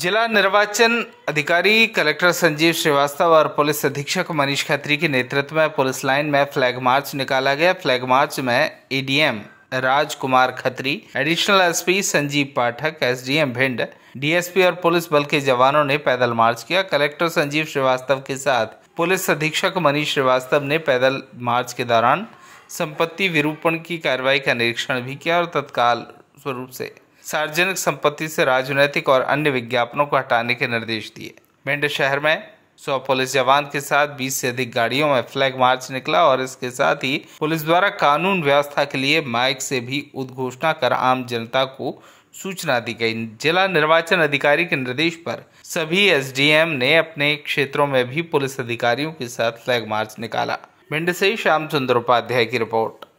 जिला निर्वाचन अधिकारी कलेक्टर संजीव श्रीवास्तव और पुलिस अधीक्षक मनीष खत्री के नेतृत्व में पुलिस लाइन में फ्लैग मार्च निकाला गया फ्लैग मार्च में ADM e Rajkumar Khatri additional SP Sanjeev Pathak SDM Bhind DSP और पुलिस बल के जवानों ने पैदल मार्च किया कलेक्टर संजीव श्रीवास्तव के साथ पुलिस अधीक्षक मनीष श्रीवास्तव ने पैदल मार्च के दौरान संपत्ति विरूपण की कार्रवाई का निरीक्षण भी किया और तत्काल स्वरूप से सार्वजनिक संपत्ति से राजनैतिक और अन्य विज्ञापनों को हटाने के निर्देश दिए भिंड शहर में सौ पुलिस जवान के साथ 20 से अधिक गाड़ियों में फ्लैग मार्च निकला और इसके साथ ही पुलिस द्वारा कानून व्यवस्था के लिए माइक से भी उद्घोषणा कर आम जनता को सूचना दी गई जिला निर्वाचन अधिकारी के निर्देश पर सभी एसडीएम ने अपने क्षेत्रों में भी पुलिस अधिकारियों के साथ फ्लैग मार्च निकाला भिंड से श्याम चंद्र उपाध्याय की रिपोर्ट